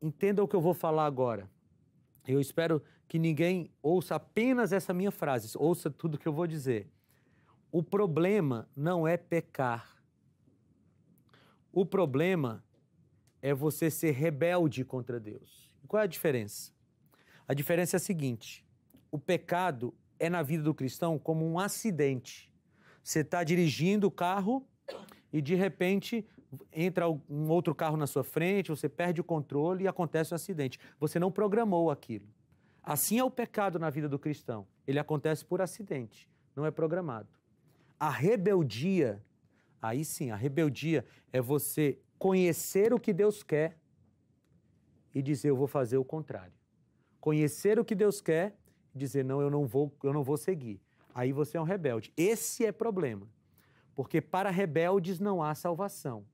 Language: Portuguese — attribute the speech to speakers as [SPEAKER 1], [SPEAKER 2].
[SPEAKER 1] entenda o que eu vou falar agora. Eu espero que ninguém ouça apenas essa minha frase, ouça tudo que eu vou dizer. O problema não é pecar. O problema é você ser rebelde contra Deus. E qual é a diferença? A diferença é a seguinte: o pecado é na vida do cristão como um acidente. Você está dirigindo o carro e de repente entra um outro carro na sua frente, você perde o controle e acontece um acidente. Você não programou aquilo. Assim é o pecado na vida do cristão. Ele acontece por acidente, não é programado. A rebeldia, aí sim, a rebeldia é você conhecer o que Deus quer e dizer eu vou fazer o contrário. Conhecer o que Deus quer e dizer não, eu não vou, eu não vou seguir. Aí você é um rebelde. Esse é problema. Porque para rebeldes não há salvação.